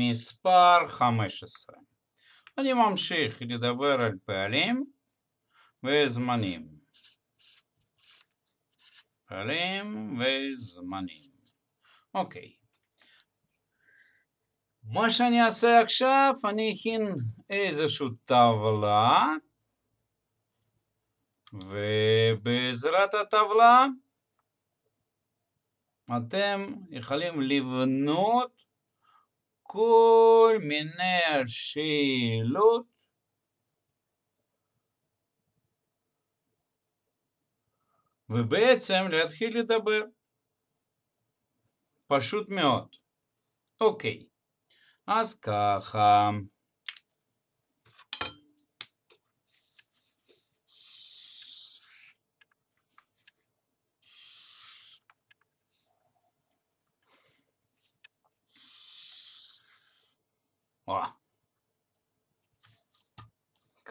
מספר 15. אני ממשיך לדבר על פעלים וזמנים. פעלים וזמנים. אוקיי. מה שאני אעשה עכשיו, אני אכין איזושהי טבלה, ובעזרת הטבלה אתם יכולים לבנות כל מיני שאלות ובעצם להתחיל לדבר. פשוט מאוד. אוקיי, אז ככה.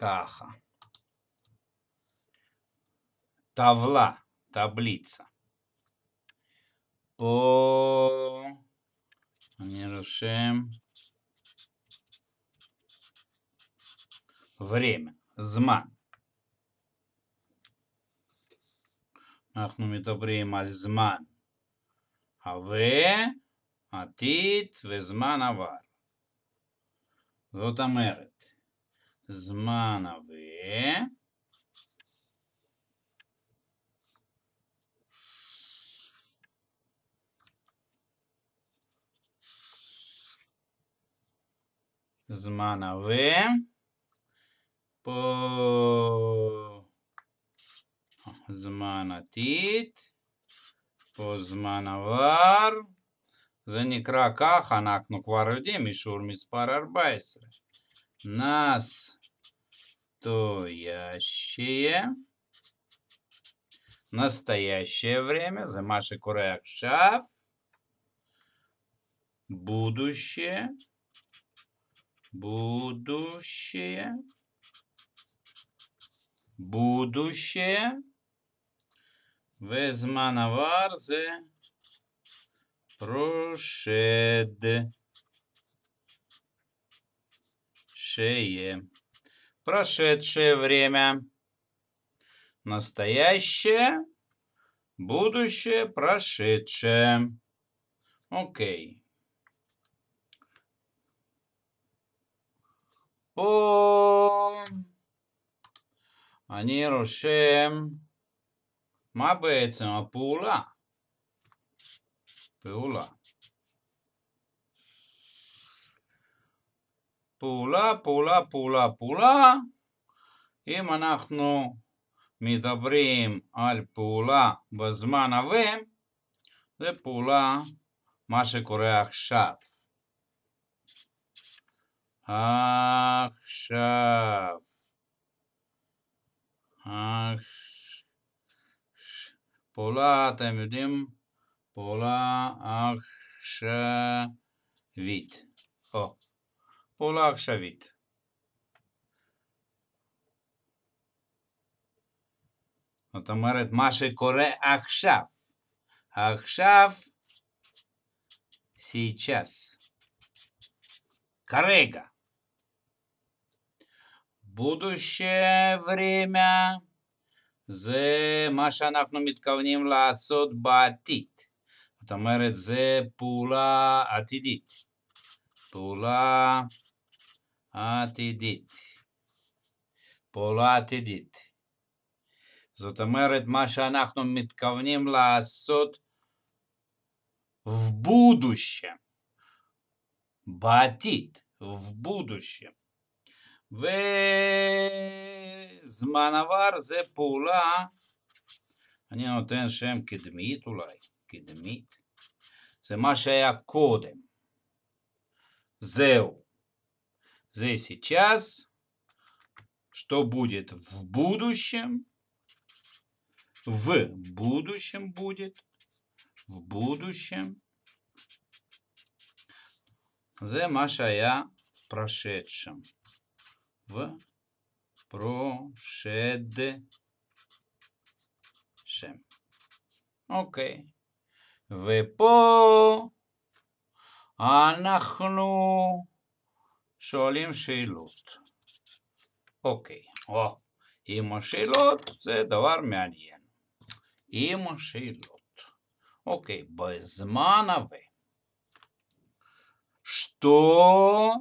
Каха. Тавла, таблица. По... Нерушим. Время. Зман. אנחנו מדברים על זמן הווה, עתיד וזמן עבר. זאת אומרת, Змановые. Змановые. По... Зманатит. Позманавар. Заникрака ханак нукварудем и шурмис парарбайсра. Нас настоящее, настоящее время, the Masha шаф, будущее, будущее, будущее, Везманаварзе прошед шее прошедшее время, настоящее, будущее, прошедшее. Окей. Okay. по они рушим, מה בעצם הפעולה? פעולה פעולה, פעולה, פעולה, פעולה. אם אנחנו מדברים על פעולה בזמן הווה, זה פעולה מה שקורה עכשיו. עכשיו. פעולה, אתם יודעים, פעולה עכשווית. או. פעולה עכשווית. זאת אומרת, מה שקורה עכשיו. עכשיו, סייצ'ס, כרגע. בודושה ורימה זה מה שאנחנו מתכוונים לעשות בעתיד. זאת אומרת, זה פעולה עתידית. פעולה עתידית. פעולה עתידית. זאת אומרת, מה שאנחנו מתכוונים לעשות в будущем. בעתיד, в будущем. וזמן עבר זה פעולה, אני נותן שם קדמית אולי, קדמית. זה מה שהיה קודם. зеу. Зе сейчас. Что будет в будущем? В будущем будет. В будущем. Зе машая в прошедшем. В прошедшем. Окей. Okay. В по אנחנו שואלים שאלות. אוקיי, או, עם השאלות זה דבר מעניין. עם השאלות. אוקיי, בזמן הזה. что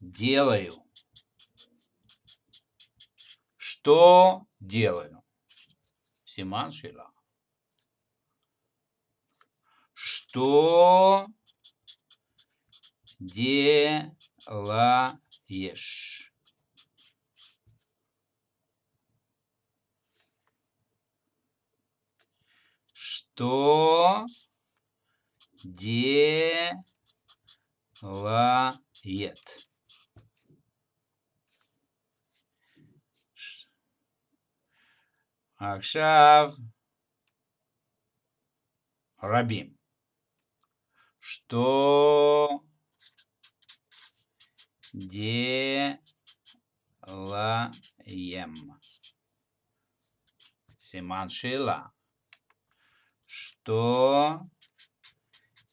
делаю. Что делаю? Симан Шила. что делаешь? Что делает? עכשיו רבים. Что делаем? Симан Что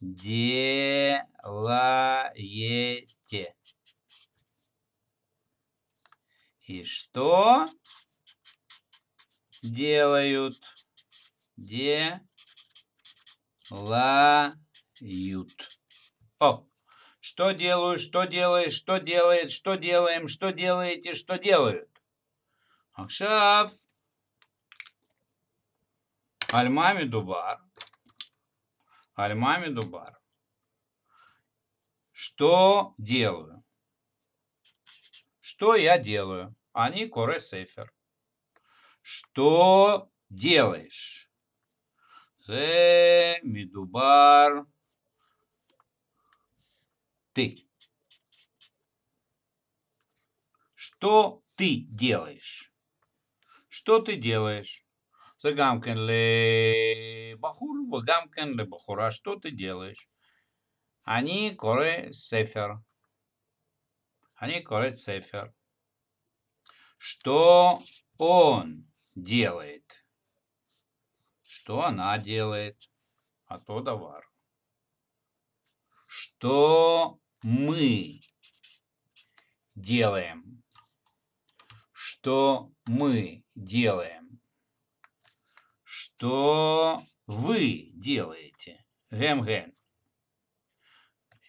делаете? И что делают делают? Ют. О, что делаю, что делает, что делает, что делаем, что делаете, что делают. Акшав. Альмами Дубар. Альмами Дубар. Что делаю? Что я делаю? Они Коре Сейфер. Что делаешь? Зе Мидубар ты? Что ты делаешь? Что ты делаешь? Загамкен ле бахур, вагамкен ле бахура. Что ты делаешь? Они коре сефер. Они коре сефер. Что он делает? Что она делает? А то товар Что мы делаем? Что мы делаем? Что вы делаете? Гэм-гэм.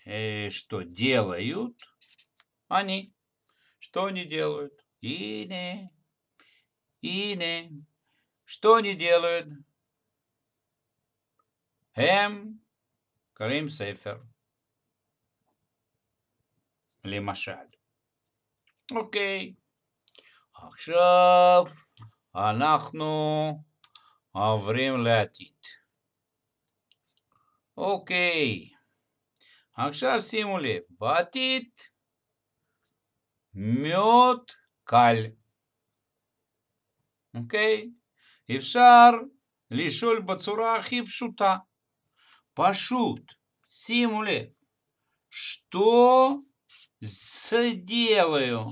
Э, что делают они? Что они делают? Ине, Ине, Что они делают? Эм. Карим Сейфер. למשל. אוקיי, עכשיו אנחנו עוברים לעתיד. אוקיי, עכשיו שימו לב, בעתיד מאוד קל. אוקיי? אפשר לשאול בצורה הכי פשוטה. פשוט. שימו לב. что Сделаю.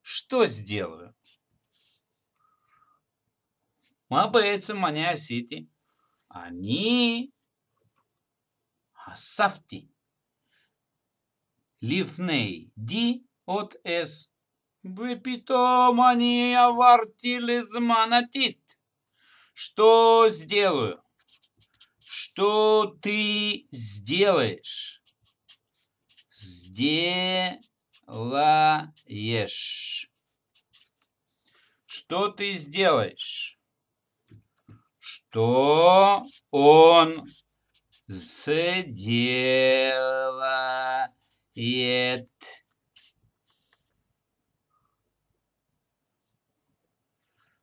Что сделаю? Мабейцы маня сити. Они асафти. Лифней ди от с. Выпитом они авартили зманатит. Что сделаю? Что ты сделаешь? Сделаешь. Что ты сделаешь? Что он сделает?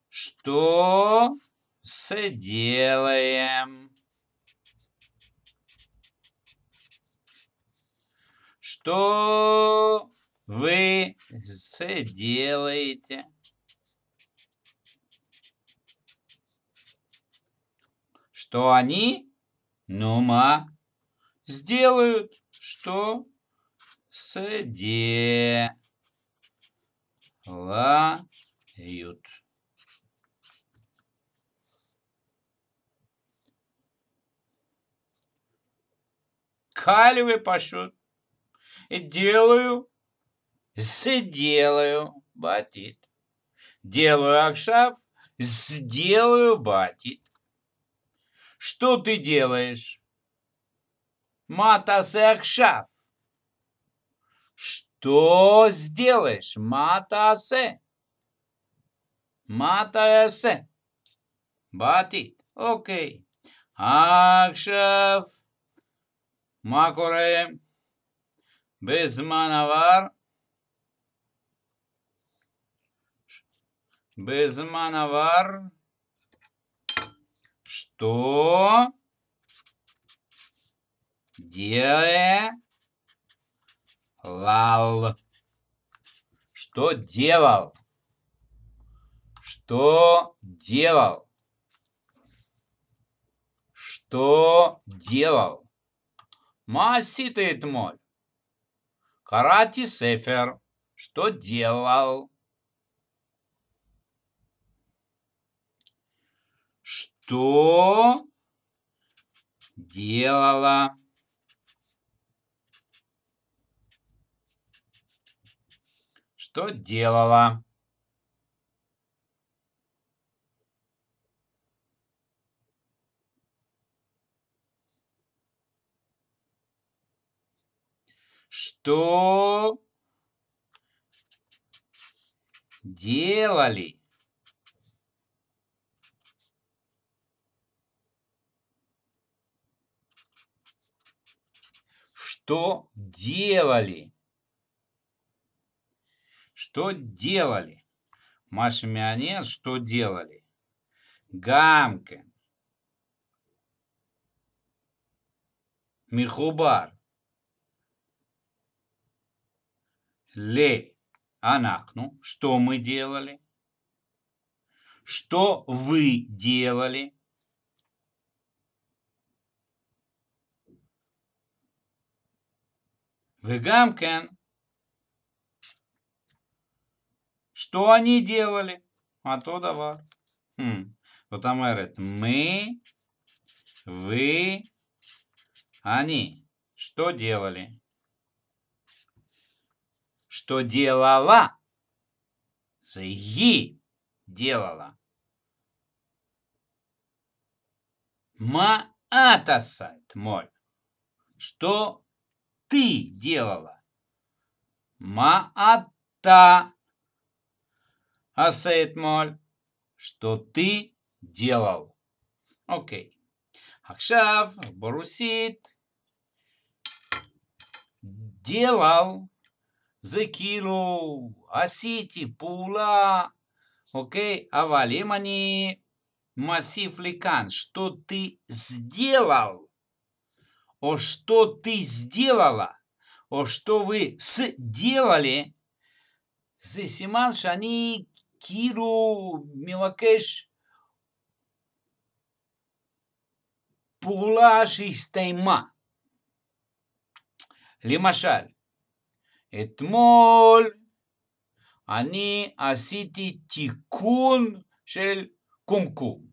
Что сделаем? Что вы делаете? Что они? нума Сделают, что соделают. Кальвы пошут Делаю, сделаю, батит. Делаю акшав, сделаю, батит. Что ты делаешь? Матас акшав. Что сделаешь? Матасе. Матасе. Батит. Окей. Акшав. Макураем. Безманавар, безманавар, Что делал? Что делал? Что делал? Что делал? Масита Эдмоль. Карати Сефер, что делал? Что делала? Что делала? Что делали? Что делали? Что делали? Маша Мионец, что делали? Гамка. Михубар. ле анахну, что мы делали, что вы делали, Вегамкен. Что они делали? А то давай. Хм. Вот там говорит, мы, вы, они. Что делали? что делала. Зги делала. Маатасайт, моль. Что ты делала? Маата. Асайт, моль. Что ты делал? Окей. Акшав, Борусит. Делал Зекиру, Осети, а Пула, окей, Авалимани, Массив Ликан, что ты сделал? О, что ты сделала? О, что вы сделали? Зесиман Шани Киру Милакеш Пулаш из Лимашаль. אתמול אני עשיתי תיקון של קומקום.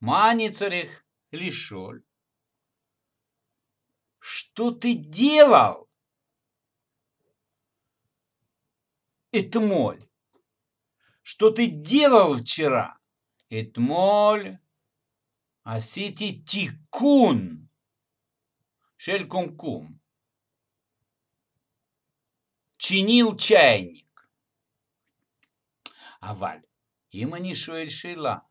מה אני צריך לשאול? Что ты делал? Этмоль. Что ты делал вчера? Этмоль. Асити тикун. Шель кум-кум. Чинил чайник. Аваль, им не шуэль шейла.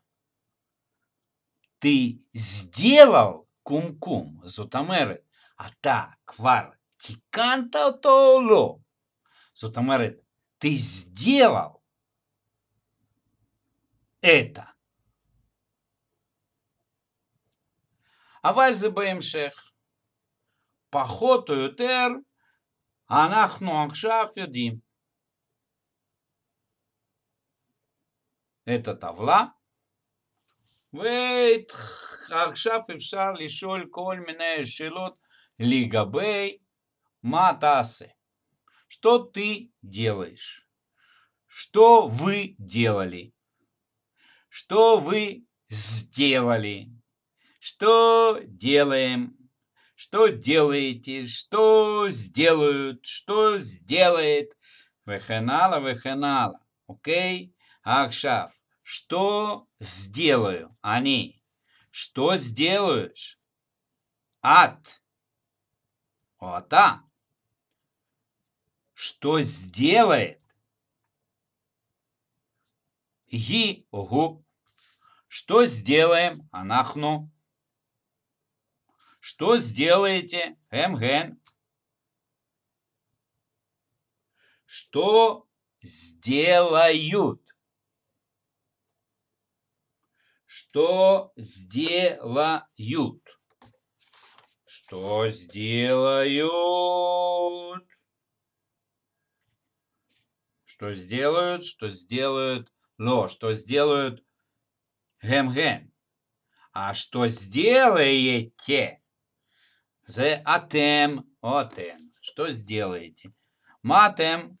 Ты сделал кум-кум, Зутамеры. а та квар тиканта тоуло. Зутамеры. ты сделал это. Аваль за БМшех. פחות או יותר, אנחנו עכשיו יודעים. את הטבלה, ועכשיו אפשר לשאול כל מיני שאלות לגבי מה תעשה. Что ты делаешь? Что вы делали? Что вы сделали? Что делаем? Что делаете? Что сделают? Что сделает? Вехенала, вехенала. Окей? Акшав. Что сделаю? Они. Что сделаешь? Ад. Ота. Что сделает? Его. Что сделаем? Анахну. Что сделаете, Эмген? Что сделают? Что сделают? Что сделают? Что сделают? Что сделают? Но что сделают? Гем-гем. А что сделаете? The атем, отен. Что сделаете? Матем,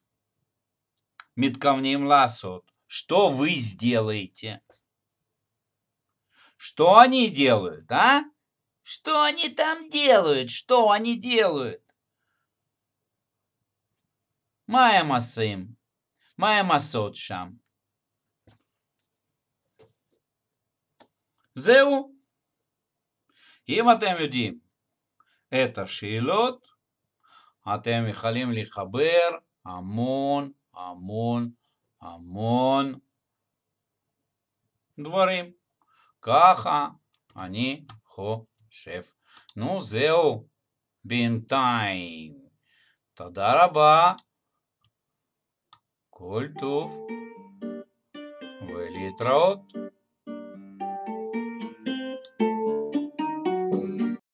митковним ласот. Что вы сделаете? Что они делают, а? Что они там делают? Что они делают? Майя масым. шам. Зеу אם אתם את השאלות, אתם יכולים לחבר המון המון המון דברים. ככה אני חושב. נו זהו, בינתיים. תודה רבה. כל טוב ולהתראות.